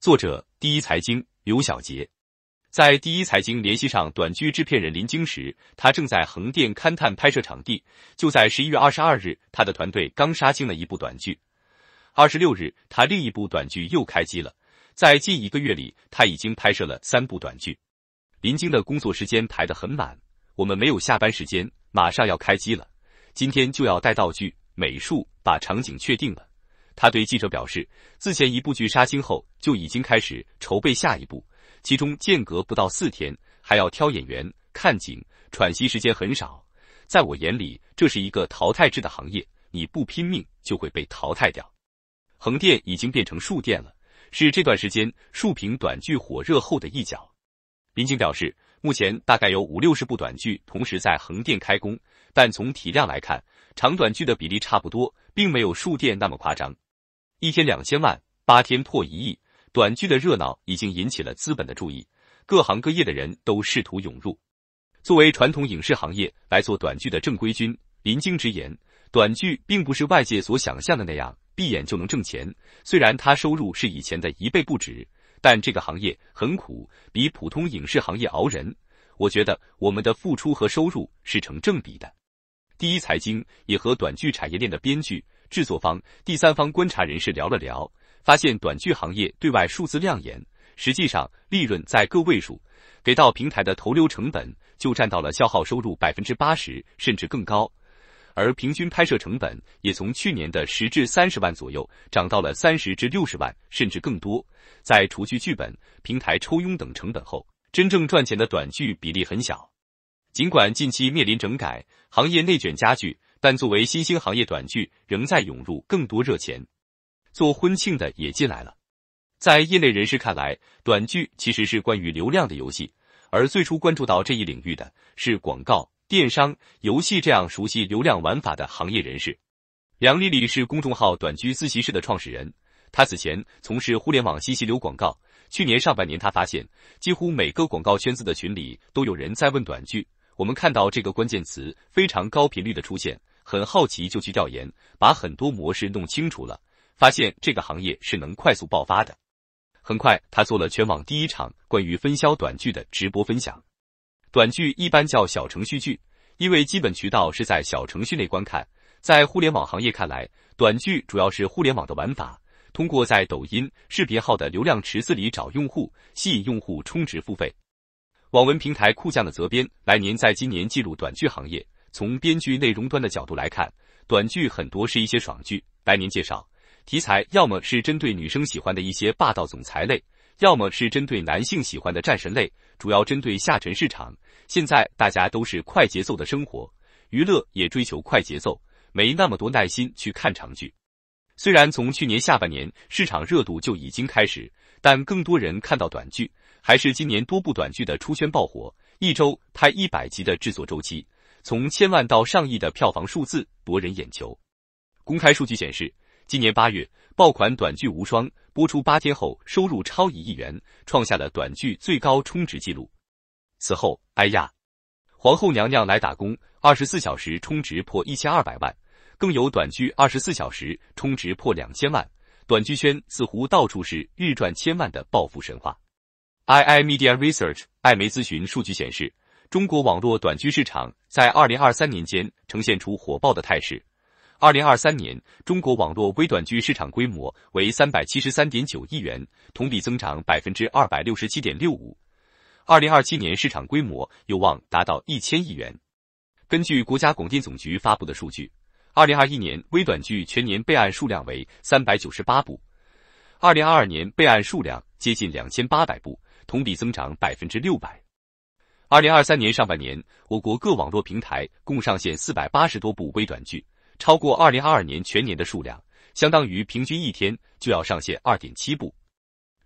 作者第一财经刘小杰，在第一财经联系上短剧制片人林晶时，他正在横店勘探拍摄场地。就在十一月二十二日，他的团队刚杀青了一部短剧。二十六日，他另一部短剧又开机了。在近一个月里，他已经拍摄了三部短剧。林晶的工作时间排得很满，我们没有下班时间，马上要开机了。今天就要带道具、美术，把场景确定了。他对记者表示，自前一部剧杀青后，就已经开始筹备下一部，其中间隔不到四天，还要挑演员、看景，喘息时间很少。在我眼里，这是一个淘汰制的行业，你不拼命就会被淘汰掉。横店已经变成竖店了，是这段时间竖屏短剧火热后的一角。林警表示，目前大概有五六十部短剧同时在横店开工，但从体量来看。长短剧的比例差不多，并没有数电那么夸张。一天两千万，八天破一亿，短剧的热闹已经引起了资本的注意，各行各业的人都试图涌入。作为传统影视行业来做短剧的正规军，林晶直言，短剧并不是外界所想象的那样，闭眼就能挣钱。虽然他收入是以前的一倍不止，但这个行业很苦，比普通影视行业熬人。我觉得我们的付出和收入是成正比的。第一财经也和短剧产业链的编剧、制作方、第三方观察人士聊了聊，发现短剧行业对外数字亮眼，实际上利润在个位数，给到平台的投流成本就占到了消耗收入百分之八十甚至更高，而平均拍摄成本也从去年的十至三十万左右涨到了三十至六十万甚至更多。在除去剧本、平台抽佣等成本后，真正赚钱的短剧比例很小。尽管近期面临整改，行业内卷加剧，但作为新兴行业，短剧仍在涌入更多热钱，做婚庆的也进来了。在业内人士看来，短剧其实是关于流量的游戏，而最初关注到这一领域的，是广告、电商、游戏这样熟悉流量玩法的行业人士。梁丽丽是公众号“短剧自习室”的创始人，她此前从事互联网信息流广告，去年上半年，她发现几乎每个广告圈子的群里都有人在问短剧。我们看到这个关键词非常高频率的出现，很好奇就去调研，把很多模式弄清楚了，发现这个行业是能快速爆发的。很快，他做了全网第一场关于分销短剧的直播分享。短剧一般叫小程序剧，因为基本渠道是在小程序内观看。在互联网行业看来，短剧主要是互联网的玩法，通过在抖音、视频号的流量池子里找用户，吸引用户充值付费。网文平台酷酱的责编来年在今年进入短剧行业。从编剧内容端的角度来看，短剧很多是一些爽剧。来年介绍，题材要么是针对女生喜欢的一些霸道总裁类，要么是针对男性喜欢的战神类，主要针对下沉市场。现在大家都是快节奏的生活，娱乐也追求快节奏，没那么多耐心去看长剧。虽然从去年下半年市场热度就已经开始，但更多人看到短剧。还是今年多部短剧的出圈爆火，一周拍一百集的制作周期，从千万到上亿的票房数字夺人眼球。公开数据显示，今年八月爆款短剧《无双》播出八天后收入超一亿元，创下了短剧最高充值记录。此后，哎呀，《皇后娘娘来打工》二十四小时充值破一千二百万，更有短剧二十四小时充值破两千万。短剧圈似乎到处是日赚千万的暴富神话。ii media research 艾媒咨询数据显示，中国网络短剧市场在二零二三年间呈现出火爆的态势。二零二三年，中国网络微短剧市场规模为三百七十三点九亿元，同比增长百分之二百六十七点六五。二零二七年市场规模有望达到一千亿元。根据国家广电总局发布的数据，二零二一年微短剧全年备案数量为三百九十八部，二零二二年备案数量接近两千八百部。同比增长百分之六百。二零二三年上半年，我国各网络平台共上线四百八十多部微短剧，超过二零二二年全年的数量，相当于平均一天就要上线二点七部。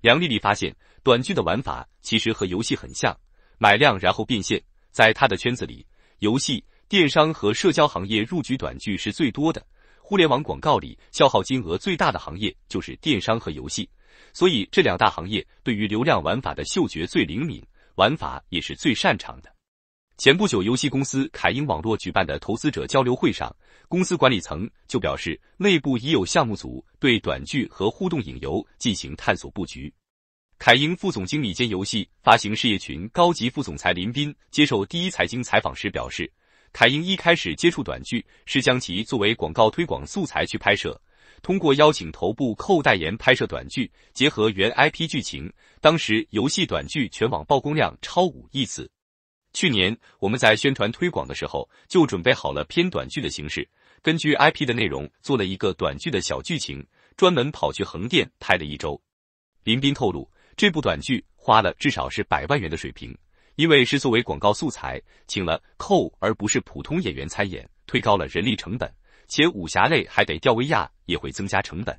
梁丽丽发现，短剧的玩法其实和游戏很像，买量然后变现。在她的圈子里，游戏、电商和社交行业入局短剧是最多的。互联网广告里消耗金额最大的行业就是电商和游戏。所以，这两大行业对于流量玩法的嗅觉最灵敏，玩法也是最擅长的。前不久，游戏公司凯英网络举办的投资者交流会上，公司管理层就表示，内部已有项目组对短剧和互动影游进行探索布局。凯英副总经理兼游戏发行事业群高级副总裁林斌接受第一财经采访时表示，凯英一开始接触短剧是将其作为广告推广素材去拍摄。通过邀请头部寇代言拍摄短剧，结合原 IP 剧情，当时游戏短剧全网曝光量超五亿次。去年我们在宣传推广的时候就准备好了偏短剧的形式，根据 IP 的内容做了一个短剧的小剧情，专门跑去横店拍了一周。林斌透露，这部短剧花了至少是百万元的水平，因为是作为广告素材，请了扣而不是普通演员参演，推高了人力成本。且武侠类还得吊威亚，也会增加成本。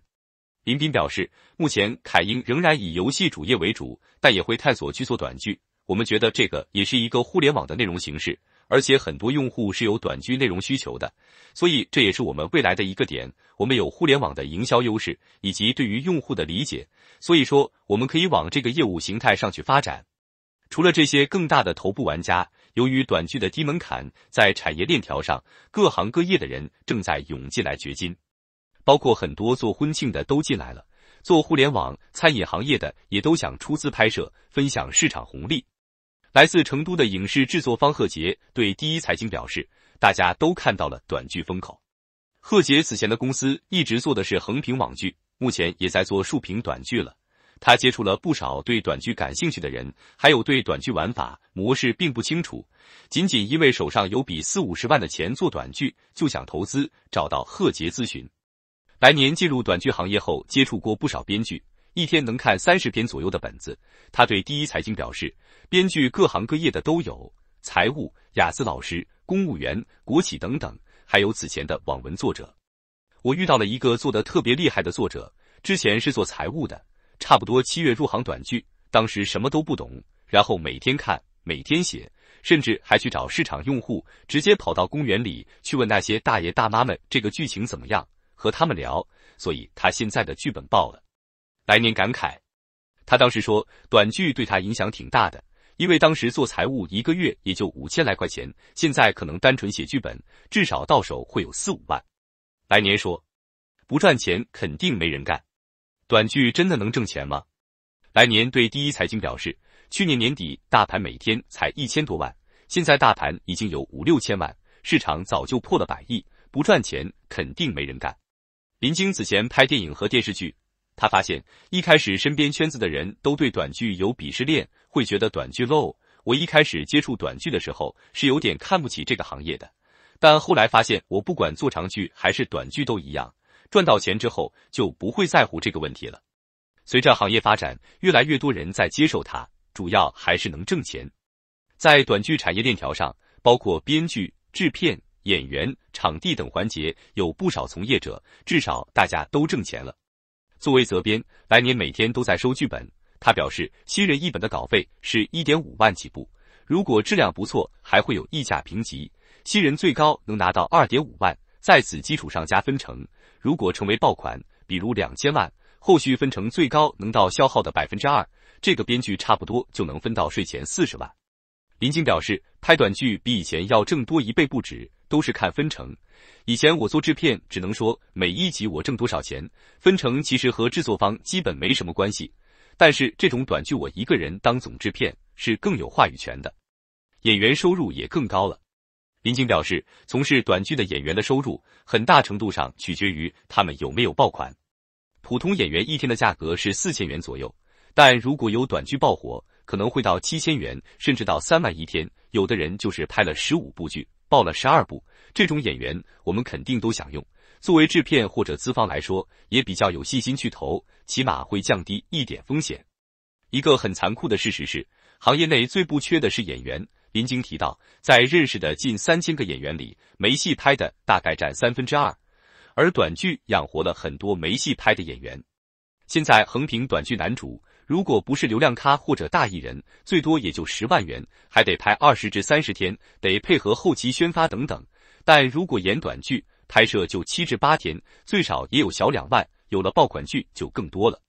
林斌表示，目前凯英仍然以游戏主业为主，但也会探索去做短剧。我们觉得这个也是一个互联网的内容形式，而且很多用户是有短剧内容需求的，所以这也是我们未来的一个点。我们有互联网的营销优势，以及对于用户的理解，所以说我们可以往这个业务形态上去发展。除了这些，更大的头部玩家。由于短剧的低门槛，在产业链条上，各行各业的人正在涌进来掘金，包括很多做婚庆的都进来了，做互联网餐饮行业的也都想出资拍摄，分享市场红利。来自成都的影视制作方贺杰对第一财经表示，大家都看到了短剧风口。贺杰此前的公司一直做的是横屏网剧，目前也在做竖屏短剧了。他接触了不少对短剧感兴趣的人，还有对短剧玩法模式并不清楚，仅仅因为手上有笔四五十万的钱做短剧，就想投资，找到贺杰咨询。来年进入短剧行业后，接触过不少编剧，一天能看三十篇左右的本子。他对第一财经表示，编剧各行各业的都有，财务、雅思老师、公务员、国企等等，还有此前的网文作者。我遇到了一个做的特别厉害的作者，之前是做财务的。差不多七月入行短剧，当时什么都不懂，然后每天看，每天写，甚至还去找市场用户，直接跑到公园里去问那些大爷大妈们这个剧情怎么样，和他们聊。所以他现在的剧本爆了。来年感慨，他当时说短剧对他影响挺大的，因为当时做财务一个月也就五千来块钱，现在可能单纯写剧本至少到手会有四五万。来年说，不赚钱肯定没人干。短剧真的能挣钱吗？来年对第一财经表示，去年年底大盘每天才一千多万，现在大盘已经有五六千万，市场早就破了百亿，不赚钱肯定没人干。林晶此前拍电影和电视剧，他发现一开始身边圈子的人都对短剧有鄙视链，会觉得短剧 low。我一开始接触短剧的时候是有点看不起这个行业的，但后来发现我不管做长剧还是短剧都一样。赚到钱之后就不会在乎这个问题了。随着行业发展，越来越多人在接受它，主要还是能挣钱。在短剧产业链条上，包括编剧、制片、演员、场地等环节，有不少从业者，至少大家都挣钱了。作为责编，来年每天都在收剧本，他表示，新人一本的稿费是一点五万起步，如果质量不错，还会有溢价评级，新人最高能拿到二点五万，在此基础上加分成。如果成为爆款，比如两千万，后续分成最高能到消耗的百分之二，这个编剧差不多就能分到税前四十万。林晶表示，拍短剧比以前要挣多一倍不止，都是看分成。以前我做制片，只能说每一集我挣多少钱，分成其实和制作方基本没什么关系。但是这种短剧我一个人当总制片是更有话语权的，演员收入也更高了。民警表示，从事短剧的演员的收入很大程度上取决于他们有没有爆款。普通演员一天的价格是四千元左右，但如果有短剧爆火，可能会到七千元，甚至到三万一天。有的人就是拍了十五部剧，爆了十二部，这种演员我们肯定都想用。作为制片或者资方来说，也比较有信心去投，起码会降低一点风险。一个很残酷的事实是，行业内最不缺的是演员。林晶提到，在认识的近三千个演员里，没戏拍的大概占三分之二，而短剧养活了很多没戏拍的演员。现在横屏短剧男主，如果不是流量咖或者大艺人，最多也就十万元，还得拍二十至三十天，得配合后期宣发等等。但如果演短剧，拍摄就七至八天，最少也有小两万，有了爆款剧就更多了。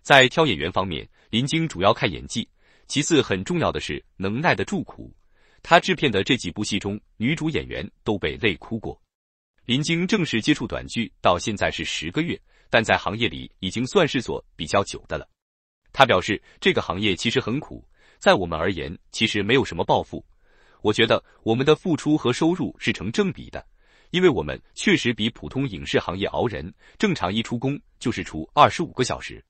在挑演员方面，林晶主要看演技，其次很重要的是能耐得住苦。他制片的这几部戏中，女主演员都被累哭过。林晶正式接触短剧到现在是十个月，但在行业里已经算是做比较久的了。他表示，这个行业其实很苦，在我们而言其实没有什么抱负。我觉得我们的付出和收入是成正比的，因为我们确实比普通影视行业熬人。正常一出工就是出二十五个小时。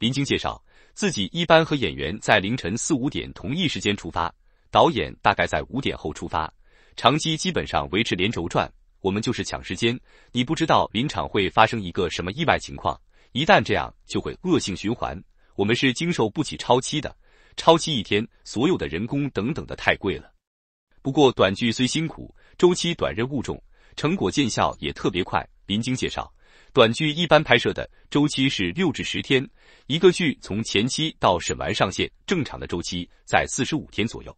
林晶介绍，自己一般和演员在凌晨四五点同一时间出发。导演大概在五点后出发，长期基本上维持连轴转，我们就是抢时间。你不知道临场会发生一个什么意外情况，一旦这样就会恶性循环。我们是经受不起超期的，超期一天，所有的人工等等的太贵了。不过短剧虽辛苦，周期短任务重，成果见效也特别快。林晶介绍，短剧一般拍摄的周期是六至十天，一个剧从前期到审完上线，正常的周期在四十五天左右。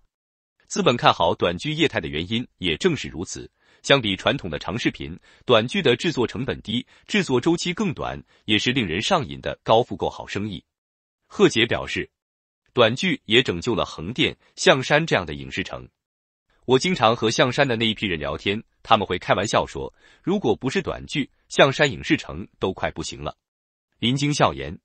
资本看好短剧业态的原因也正是如此。相比传统的长视频，短剧的制作成本低，制作周期更短，也是令人上瘾的高复购好生意。贺杰表示，短剧也拯救了横店、象山这样的影视城。我经常和象山的那一批人聊天，他们会开玩笑说，如果不是短剧，象山影视城都快不行了。林晶笑言，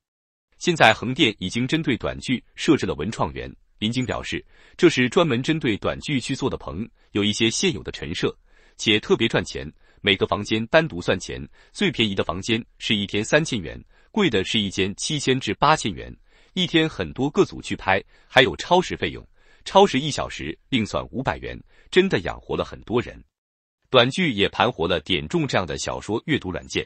现在横店已经针对短剧设置了文创园。林晶表示，这是专门针对短剧去做的棚，有一些现有的陈设，且特别赚钱。每个房间单独算钱，最便宜的房间是一天三千元，贵的是一间七千至八千元一天。很多个组去拍，还有超时费用，超时一小时另算五百元，真的养活了很多人。短剧也盘活了点中这样的小说阅读软件。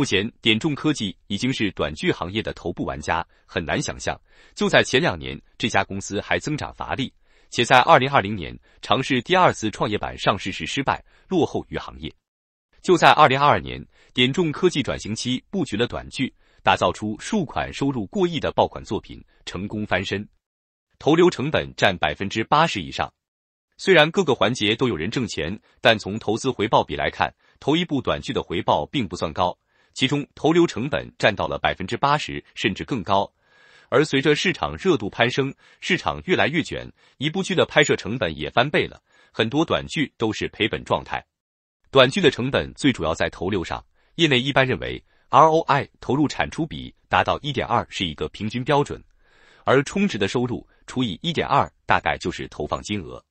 目前，点众科技已经是短剧行业的头部玩家，很难想象，就在前两年，这家公司还增长乏力，且在二零二零年尝试第二次创业板上市时失败，落后于行业。就在二零二二年，点众科技转型期布局了短剧，打造出数款收入过亿的爆款作品，成功翻身，投流成本占百分之八十以上。虽然各个环节都有人挣钱，但从投资回报比来看，投一部短剧的回报并不算高。其中投流成本占到了百分之八十，甚至更高。而随着市场热度攀升，市场越来越卷，一部剧的拍摄成本也翻倍了。很多短剧都是赔本状态。短剧的成本最主要在投流上，业内一般认为 ROI 投入产出比达到一点二是一个平均标准，而充值的收入除以一点二大概就是投放金额。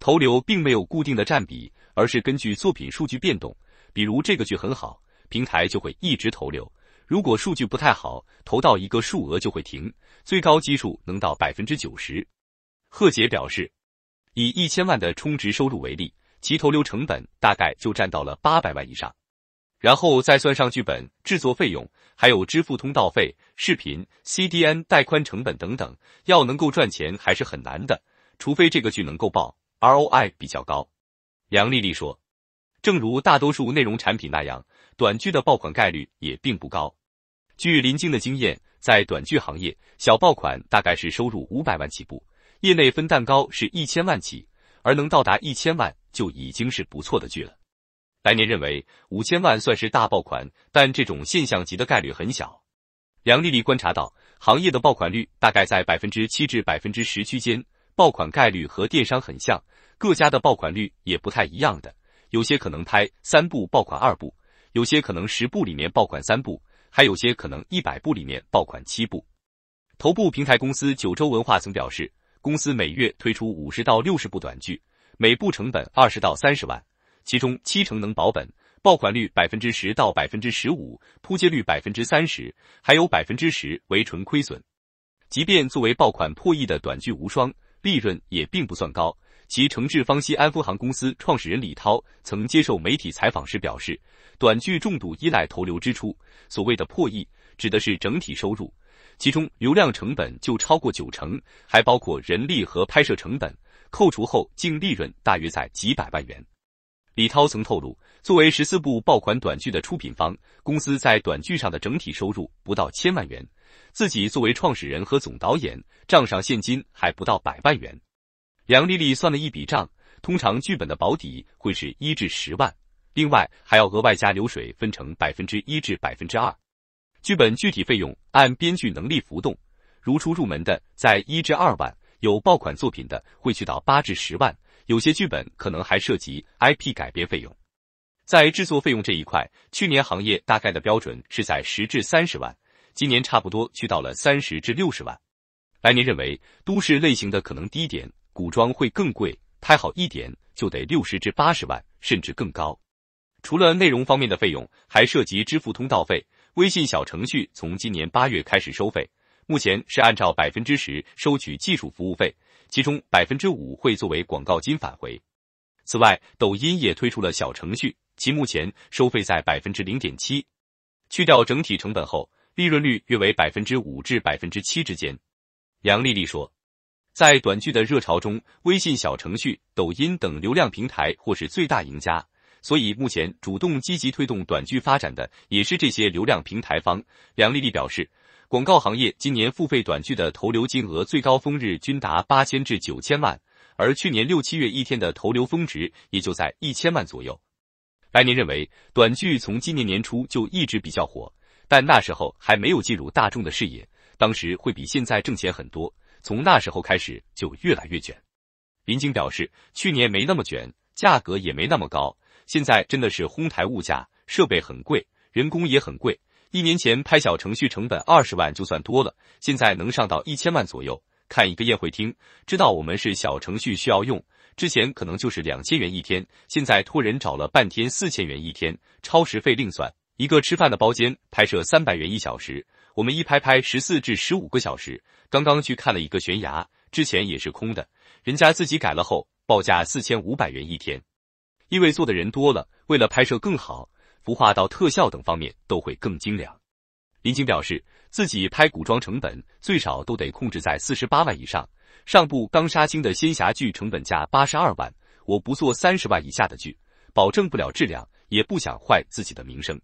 投流并没有固定的占比，而是根据作品数据变动。比如这个剧很好。平台就会一直投流，如果数据不太好，投到一个数额就会停。最高基数能到百分之九十。贺杰表示，以一千万的充值收入为例，其投流成本大概就占到了八百万以上，然后再算上剧本制作费用、还有支付通道费、视频 CDN 带宽成本等等，要能够赚钱还是很难的，除非这个剧能够爆，ROI 比较高。杨丽丽说，正如大多数内容产品那样。短剧的爆款概率也并不高，据林晶的经验，在短剧行业，小爆款大概是收入五百万起步，业内分蛋糕是一千万起，而能到达一千万就已经是不错的剧了。来年认为五千万算是大爆款，但这种现象级的概率很小。梁丽丽观察到，行业的爆款率大概在百分之七至百分之十区间，爆款概率和电商很像，各家的爆款率也不太一样。的有些可能拍三部爆款二部。有些可能十部里面爆款三部，还有些可能一百部里面爆款七部。头部平台公司九州文化曾表示，公司每月推出五十到六十部短剧，每部成本二十到三十万，其中七成能保本，爆款率百分之十到百分之十五，扑街率百分之三十，还有百分之十为纯亏损。即便作为爆款破亿的短剧无双，利润也并不算高。其承制方西安分行公司创始人李涛曾接受媒体采访时表示，短剧重度依赖投流支出，所谓的破亿指的是整体收入，其中流量成本就超过九成，还包括人力和拍摄成本，扣除后净利润大约在几百万元。李涛曾透露，作为十四部爆款短剧的出品方，公司在短剧上的整体收入不到千万元，自己作为创始人和总导演，账上现金还不到百万元。梁丽丽算了一笔账，通常剧本的保底会是一至十万，另外还要额外加流水分成百分之一至百分之二。剧本具体费用按编剧能力浮动，如初入门的在一至二万，有爆款作品的会去到八至十万，有些剧本可能还涉及 IP 改编费用。在制作费用这一块，去年行业大概的标准是在十至三十万，今年差不多去到了三十至六十万。来年认为都市类型的可能低点。古装会更贵，拍好一点就得六十至八十万，甚至更高。除了内容方面的费用，还涉及支付通道费。微信小程序从今年八月开始收费，目前是按照百分之十收取技术服务费，其中百分之五会作为广告金返回。此外，抖音也推出了小程序，其目前收费在百分之零点七，去掉整体成本后，利润率约为百分之五至百分之七之间。杨丽丽说。在短剧的热潮中，微信小程序、抖音等流量平台或是最大赢家。所以，目前主动积极推动短剧发展的也是这些流量平台方。梁丽丽表示，广告行业今年付费短剧的投流金额最高峰日均达八千至九千万，而去年六七月一天的投流峰值也就在一千万左右。白年认为，短剧从今年年初就一直比较火，但那时候还没有进入大众的视野，当时会比现在挣钱很多。从那时候开始就越来越卷，林晶表示，去年没那么卷，价格也没那么高，现在真的是哄抬物价，设备很贵，人工也很贵。一年前拍小程序成本二十万就算多了，现在能上到一千万左右。看一个宴会厅，知道我们是小程序需要用，之前可能就是两千元一天，现在托人找了半天四千元一天，超时费另算。一个吃饭的包间拍摄三百元一小时。我们一拍拍十四至十五个小时。刚刚去看了一个悬崖，之前也是空的，人家自己改了后报价四千五百元一天。因为做的人多了，为了拍摄更好，服化到特效等方面都会更精良。林晶表示，自己拍古装成本最少都得控制在四十八万以上。上部刚杀青的仙侠剧成本价八十二万，我不做三十万以下的剧，保证不了质量，也不想坏自己的名声。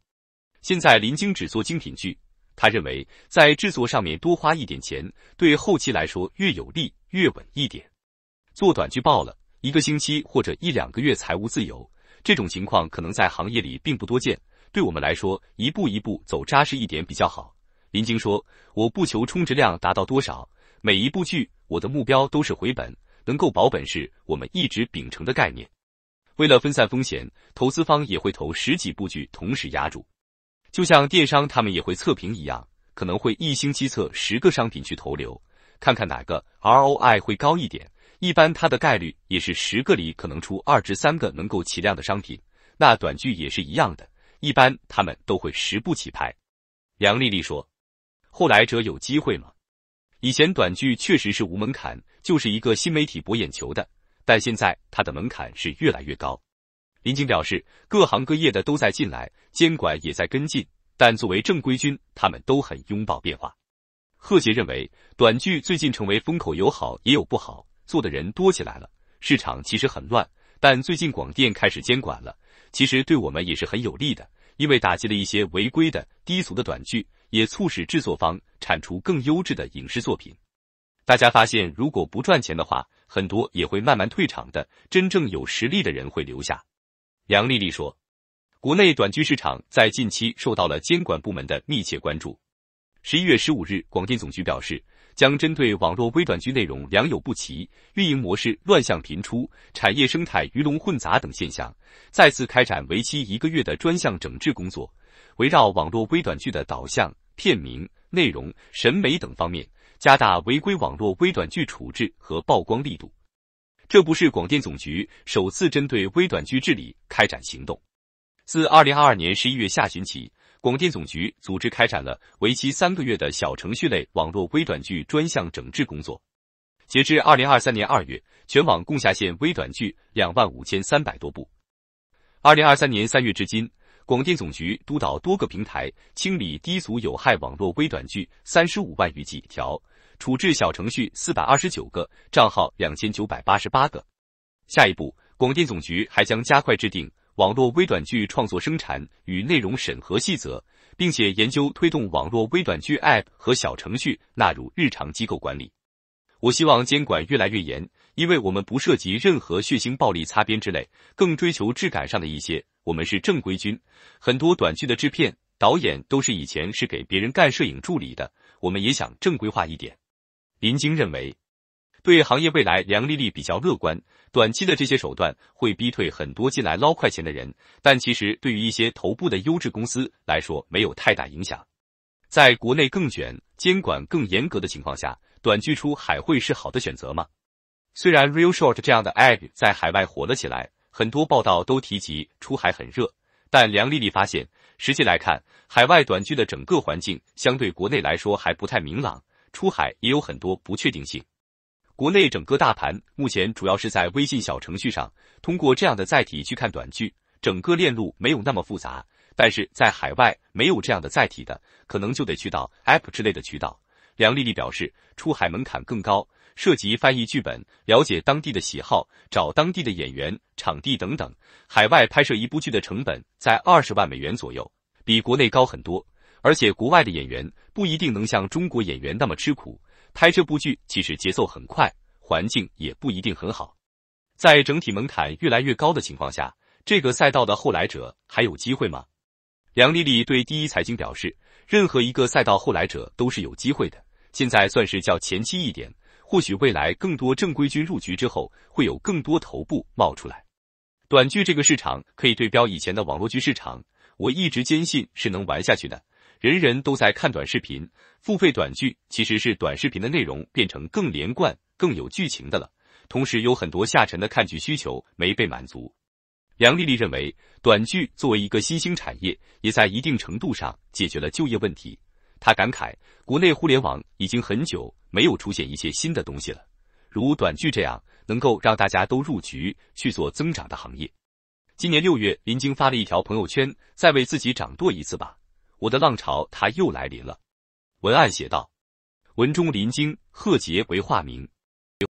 现在林晶只做精品剧。他认为，在制作上面多花一点钱，对后期来说越有利越稳一点。做短剧爆了一个星期或者一两个月财务自由，这种情况可能在行业里并不多见。对我们来说，一步一步走扎实一点比较好。林晶说：“我不求充值量达到多少，每一部剧我的目标都是回本，能够保本是我们一直秉承的概念。为了分散风险，投资方也会投十几部剧同时压住。”就像电商，他们也会测评一样，可能会一星期测十个商品去投流，看看哪个 ROI 会高一点。一般它的概率也是十个里可能出二至三个能够起量的商品。那短剧也是一样的，一般他们都会十步起拍。梁丽丽说：“后来者有机会吗？以前短剧确实是无门槛，就是一个新媒体博眼球的，但现在它的门槛是越来越高。”林警表示，各行各业的都在进来，监管也在跟进，但作为正规军，他们都很拥抱变化。贺杰认为，短剧最近成为风口，有好也有不好，做的人多起来了，市场其实很乱。但最近广电开始监管了，其实对我们也是很有利的，因为打击了一些违规的低俗的短剧，也促使制作方产出更优质的影视作品。大家发现，如果不赚钱的话，很多也会慢慢退场的，真正有实力的人会留下。杨丽丽说，国内短剧市场在近期受到了监管部门的密切关注。十一月十五日，广电总局表示，将针对网络微短剧内容良莠不齐、运营模式乱象频出、产业生态鱼龙混杂等现象，再次开展为期一个月的专项整治工作，围绕网络微短剧的导向、片名、内容、审美等方面，加大违规网络微短剧处置和曝光力度。这不是广电总局首次针对微短剧治理开展行动。自二零二二年十一月下旬起，广电总局组织开展了为期三个月的小程序类网络微短剧专项整治工作。截至二零二三年二月，全网共下线微短剧两万五千三百多部。二零二三年三月至今，广电总局督导多个平台清理低俗有害网络微短剧三十五万余条。处置小程序四百二十九个，账号两千九百八十八个。下一步，广电总局还将加快制定网络微短剧创作生产与内容审核细则，并且研究推动网络微短剧 App 和小程序纳入日常机构管理。我希望监管越来越严，因为我们不涉及任何血腥、暴力、擦边之类，更追求质感上的一些。我们是正规军，很多短剧的制片、导演都是以前是给别人干摄影助理的，我们也想正规化一点。林晶认为，对行业未来，梁丽丽比较乐观。短期的这些手段会逼退很多进来捞快钱的人，但其实对于一些头部的优质公司来说，没有太大影响。在国内更卷、监管更严格的情况下，短剧出海会是好的选择吗？虽然 Real Short 这样的 App 在海外火了起来，很多报道都提及出海很热，但梁丽丽发现，实际来看，海外短剧的整个环境相对国内来说还不太明朗。出海也有很多不确定性。国内整个大盘目前主要是在微信小程序上，通过这样的载体去看短剧，整个链路没有那么复杂。但是在海外没有这样的载体的，可能就得去到 App 之类的渠道。梁丽丽表示，出海门槛更高，涉及翻译剧本、了解当地的喜好、找当地的演员、场地等等。海外拍摄一部剧的成本在二十万美元左右，比国内高很多。而且国外的演员不一定能像中国演员那么吃苦。拍这部剧其实节奏很快，环境也不一定很好。在整体门槛越来越高的情况下，这个赛道的后来者还有机会吗？梁丽丽对第一财经表示：“任何一个赛道后来者都是有机会的。现在算是较前期一点，或许未来更多正规军入局之后，会有更多头部冒出来。短剧这个市场可以对标以前的网络剧市场，我一直坚信是能玩下去的。”人人都在看短视频，付费短剧其实是短视频的内容变成更连贯、更有剧情的了。同时，有很多下沉的看剧需求没被满足。梁丽丽认为，短剧作为一个新兴产业，也在一定程度上解决了就业问题。她感慨，国内互联网已经很久没有出现一些新的东西了，如短剧这样能够让大家都入局去做增长的行业。今年六月，林晶发了一条朋友圈：“再为自己掌舵一次吧。”我的浪潮，它又来临了。文案写道，文中林经，贺杰为化名。